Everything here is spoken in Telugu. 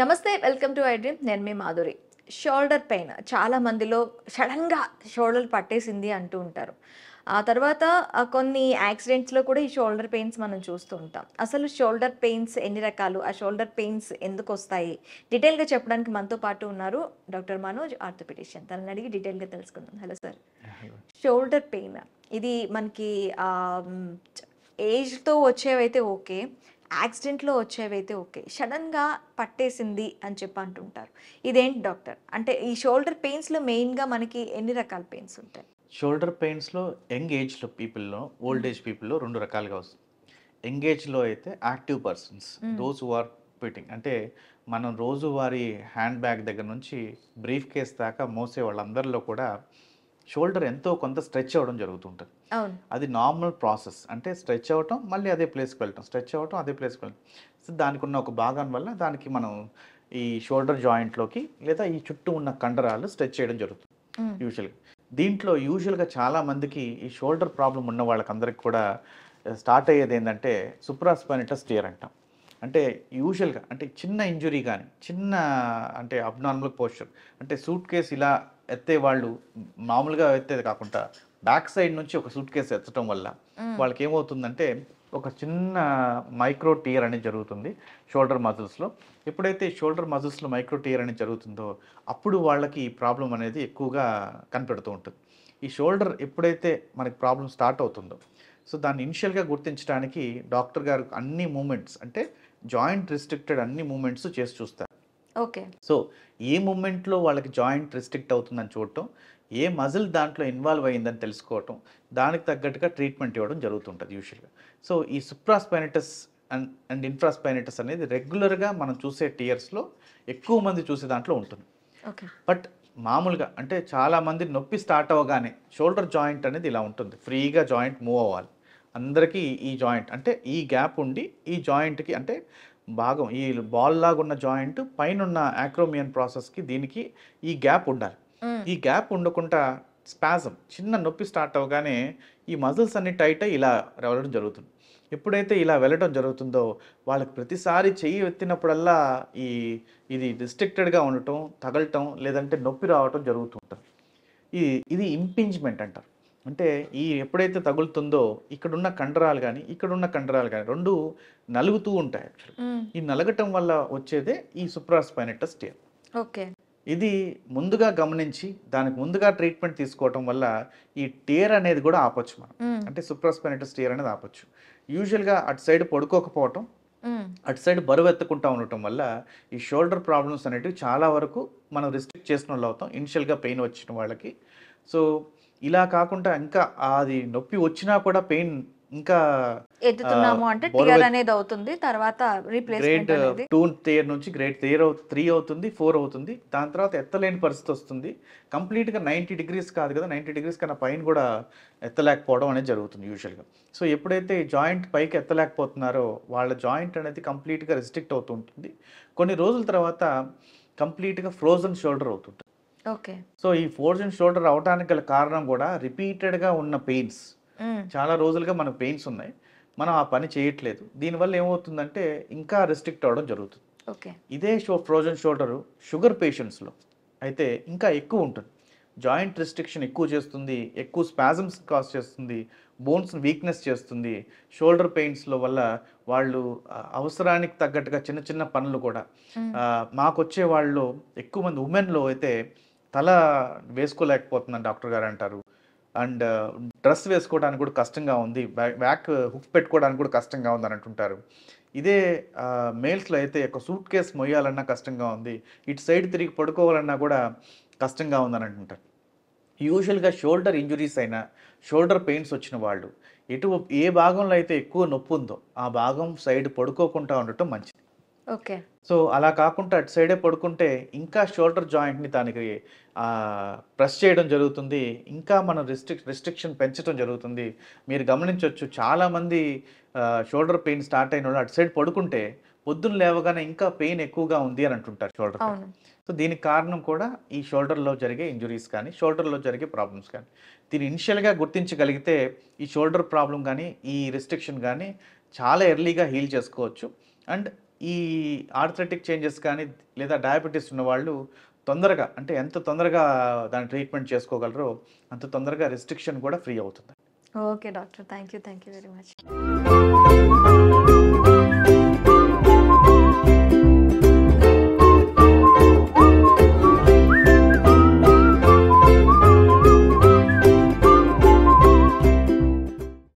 నమస్తే వెల్కమ్ టు డ్రీమ్ నేను మీ మాధురి షోల్డర్ పెయిన్ చాలా మందిలో సడన్గా షోల్డర్ పట్టేసింది అంటూ ఉంటారు ఆ తర్వాత కొన్ని యాక్సిడెంట్స్లో కూడా ఈ షోల్డర్ పెయిన్స్ మనం చూస్తూ ఉంటాం అసలు షోల్డర్ పెయిన్స్ ఎన్ని రకాలు ఆ షోల్డర్ పెయిన్స్ ఎందుకు వస్తాయి డీటెయిల్గా చెప్పడానికి మనతో పాటు ఉన్నారు డాక్టర్ మనోజ్ ఆర్థోపెటిషియన్ తనని అడిగి డీటెయిల్గా తెలుసుకుందాం హలో సార్ షోల్డర్ పెయిన్ ఇది మనకి ఏజ్తో వచ్చేవైతే ఓకే యాక్సిడెంట్లో వచ్చేవైతే ఓకే సడన్గా పట్టేసింది అని చెప్పి అంటుంటారు ఇదేంటి డాక్టర్ అంటే ఈ షోల్డర్ పెయిన్స్లో మెయిన్గా మనకి ఎన్ని రకాల పెయిన్స్ ఉంటాయి షోల్డర్ పెయిన్స్లో యంగ్ ఏజ్లో పీపుల్లో ఓల్డ్ ఏజ్ పీపుల్లో రెండు రకాలుగా వస్తుంది యంగ్ ఏజ్లో అయితే active persons those who are fitting అంటే మనం రోజువారీ హ్యాండ్ బ్యాగ్ దగ్గర నుంచి బ్రీఫ్ కేస్ దాకా మోసే వాళ్ళందరిలో కూడా షోల్డర్ ఎంతో కొంత స్ట్రెచ్ అవ్వడం జరుగుతుంటుంది అది నార్మల్ ప్రాసెస్ అంటే స్ట్రెచ్ అవ్వటం మళ్ళీ అదే ప్లేస్కి వెళ్ళటం స్ట్రెచ్ అవ్వటం అదే ప్లేస్కి వెళ్ళటం సో దానికి ఉన్న ఒక భాగం వల్ల దానికి మనం ఈ షోల్డర్ జాయింట్లోకి లేదా ఈ చుట్టూ ఉన్న కండరాలు స్ట్రెచ్ చేయడం జరుగుతుంది యూజువల్గా దీంట్లో యూజువల్గా చాలామందికి ఈ షోల్డర్ ప్రాబ్లం ఉన్న వాళ్ళకందరికి కూడా స్టార్ట్ అయ్యేది ఏంటంటే సుప్రాస్పైనటస్ టియర్ అంటాం అంటే యూజువల్గా అంటే చిన్న ఇంజురీ కానీ చిన్న అంటే అబ్నార్మల్ పోస్చర్ అంటే సూట్ కేసు ఇలా ఎత్తే వాళ్ళు మామూలుగా ఎత్తేది కాకుండా బ్యాక్ సైడ్ నుంచి ఒక సూట్ కేసు ఎత్తడం వల్ల వాళ్ళకి ఏమవుతుందంటే ఒక చిన్న మైక్రో టీయర్ అనేది జరుగుతుంది షోల్డర్ మజిల్స్లో ఎప్పుడైతే షోల్డర్ మజిల్స్లో మైక్రో టీయర్ అనేది జరుగుతుందో అప్పుడు వాళ్ళకి ఈ ప్రాబ్లం అనేది ఎక్కువగా కనిపెడుతూ ఉంటుంది ఈ షోల్డర్ ఎప్పుడైతే మనకి ప్రాబ్లం స్టార్ట్ అవుతుందో సో దాన్ని ఇనిషియల్గా గుర్తించడానికి డాక్టర్ గారు అన్ని మూమెంట్స్ అంటే జాయింట్ రిస్ట్రిక్టెడ్ అన్ని మూమెంట్స్ చేసి చూస్తారు ఓకే సో ఏ మూమెంట్లో వాళ్ళకి జాయింట్ రిస్ట్రిక్ట్ అవుతుందని చూడటం ఏ మజిల్ దాంట్లో ఇన్వాల్వ్ అయ్యిందని తెలుసుకోవటం దానికి తగ్గట్టుగా ట్రీట్మెంట్ ఇవ్వడం జరుగుతుంటుంది యూజువల్గా సో ఈ సుప్రాస్పైనటస్ అండ్ అండ్ ఇన్ఫ్రాస్పైనటస్ అనేది రెగ్యులర్గా మనం చూసే టీయర్స్లో ఎక్కువ మంది చూసే దాంట్లో ఉంటుంది బట్ మామూలుగా అంటే చాలామంది నొప్పి స్టార్ట్ అవ్వగానే షోల్డర్ జాయింట్ అనేది ఇలా ఉంటుంది ఫ్రీగా జాయింట్ మూవ్ అవ్వాలి అందరికీ ఈ జాయింట్ అంటే ఈ గ్యాప్ ఉండి ఈ జాయింట్కి అంటే భాగం ఈ బాల్ లాగా ఉన్న జాయింట్ పైన యాక్రోమియన్ ప్రాసెస్కి దీనికి ఈ గ్యాప్ ఉండాలి ఈ గ్యాప్ ఉండకుండా స్పాజం చిన్న నొప్పి స్టార్ట్ అవగానే ఈ మజిల్స్ అన్ని టైట్ అయి ఇలా వెళ్ళడం జరుగుతుంది ఎప్పుడైతే ఇలా వెళ్ళడం జరుగుతుందో వాళ్ళకి ప్రతిసారి చెయ్యి ఎత్తినప్పుడల్లా ఈ ఇది రిస్ట్రిక్టెడ్గా ఉండటం తగలటం లేదంటే నొప్పి రావటం జరుగుతుంటుంది ఈ ఇది ఇంపింజ్మెంట్ అంటారు అంటే ఈ ఎప్పుడైతే తగులుతుందో ఇక్కడున్న కండరాలు కానీ ఇక్కడున్న కండరాలు కానీ రెండు నలుగుతూ ఉంటాయి యాక్చువల్లీ ఈ నలగటం వల్ల వచ్చేదే ఈ సుప్రాస్పైనటస్ టేర్ ఓకే ఇది ముందుగా గమనించి దానికి ముందుగా ట్రీట్మెంట్ తీసుకోవటం వల్ల ఈ టేర్ అనేది కూడా ఆపొచ్చు మనం అంటే సుప్రాస్పైనటస్ టేర్ అనేది ఆపొచ్చు యూజువల్గా అటు సైడ్ పడుకోకపోవటం అటు సైడ్ బరువు ఎత్తుకుంటా ఉండటం వల్ల ఈ షోల్డర్ ప్రాబ్లమ్స్ అనేటివి చాలా వరకు మనం రిస్ట్రిక్ట్ చేసిన వాళ్ళు అవుతాం ఇనిషియల్గా పెయిన్ వచ్చిన వాళ్ళకి సో ఇలా కాకుండా ఇంకా అది నొప్పి వచ్చినా కూడా పెయిన్ ఇంకా ఎత్తుతున్నాము అంటే టియర్ అనేది అవుతుంది తర్వాత రీప్లేస్మెంట్ అనేది టూ టియర్ నుంచి గ్రేడ్ థియర్ త్రీ అవుతుంది ఫోర్ అవుతుంది దాని తర్వాత ఎత్తలేని పరిస్థితి వస్తుంది కంప్లీట్ గా నైన్టీ డిగ్రీస్ కాదు కదా నైన్టీ డిగ్రీస్ కన్నా పైన కూడా ఎత్తలేకపోవడం అనేది జరుగుతుంది గా సో ఎప్పుడైతే జాయింట్ పైకి ఎత్తలేకపోతున్నారో వాళ్ళ జాయింట్ అనేది కంప్లీట్ గా రెస్ట్రిక్ట్ అవుతుంటుంది కొన్ని రోజుల తర్వాత కంప్లీట్గా ఫ్రోజన్ షోల్డర్ అవుతుంటుంది ఓకే సో ఈ ఫోర్స్ అండ్ షోల్డర్ అవడానికి గల కారణం కూడా రిపీటెడ్గా ఉన్న పెయిన్స్ చాలా రోజులుగా మనకు పెయిన్స్ ఉన్నాయి మనం ఆ పని చేయట్లేదు దీనివల్ల ఏమవుతుందంటే ఇంకా రెస్ట్రిక్ట్ అవడం జరుగుతుంది ఓకే ఇదే షో ఫ్రోజన్ షోల్డర్ షుగర్ పేషెంట్స్లో అయితే ఇంకా ఎక్కువ ఉంటుంది జాయింట్ రిస్ట్రిక్షన్ ఎక్కువ చేస్తుంది ఎక్కువ స్పాజమ్స్ కాస్ చేస్తుంది బోన్స్ వీక్నెస్ చేస్తుంది షోల్డర్ పెయిన్స్లో వల్ల వాళ్ళు అవసరానికి తగ్గట్టుగా చిన్న చిన్న పనులు కూడా మాకొచ్చే వాళ్ళు ఎక్కువ మంది ఉమెన్లో అయితే తల వేసుకోలేకపోతున్నాను డాక్టర్ గారు అంటారు అండ్ డ్రెస్ వేసుకోవడానికి కూడా కష్టంగా ఉంది బ్యాక్ హుక్ పెట్టుకోవడానికి కూడా కష్టంగా ఉంది అని అంటుంటారు ఇదే మేల్స్లో అయితే ఒక సూట్ కేస్ మొయ్యాలన్నా కష్టంగా ఉంది ఇటు సైడ్ తిరిగి పడుకోవాలన్నా కూడా కష్టంగా ఉందని అంటుంటారు యూజువల్గా షోల్డర్ ఇంజురీస్ అయినా షోల్డర్ పెయిన్స్ వచ్చిన వాళ్ళు ఎటు ఏ భాగంలో అయితే ఎక్కువ నొప్పి ఉందో ఆ భాగం సైడ్ పడుకోకుండా ఉండటం మంచిది ఓకే సో అలా కాకుండా అటు సైడే పడుకుంటే ఇంకా షోల్డర్ జాయింట్ని దానికి ప్రెస్ చేయడం జరుగుతుంది ఇంకా మనం రిస్ట్రిక్ రిస్ట్రిక్షన్ పెంచడం జరుగుతుంది మీరు గమనించవచ్చు చాలామంది షోల్డర్ పెయిన్ స్టార్ట్ అయిన అటు సైడ్ పడుకుంటే పొద్దున్న లేవగానే ఇంకా పెయిన్ ఎక్కువగా ఉంది అని అంటుంటారు షోల్డర్ సో దీనికి కారణం కూడా ఈ షోల్డర్లో జరిగే ఇంజురీస్ కానీ షోల్డర్లో జరిగే ప్రాబ్లమ్స్ కానీ దీన్ని ఇనిషియల్గా గుర్తించగలిగితే ఈ షోల్డర్ ప్రాబ్లం కానీ ఈ రిస్ట్రిక్షన్ కానీ చాలా ఎర్లీగా హీల్ చేసుకోవచ్చు అండ్ ఈ ఆర్థరటిక్ చేంజెస్ కానీ లేదా డయాబెటీస్ ఉన్న వాళ్ళు తొందరగా అంటే ఎంత తొందరగా దాని ట్రీట్మెంట్ చేసుకోగలరో అంత తొందరగా రెస్ట్రిక్షన్ కూడా ఫ్రీ అవుతుంది okay doctor thank you thank you very much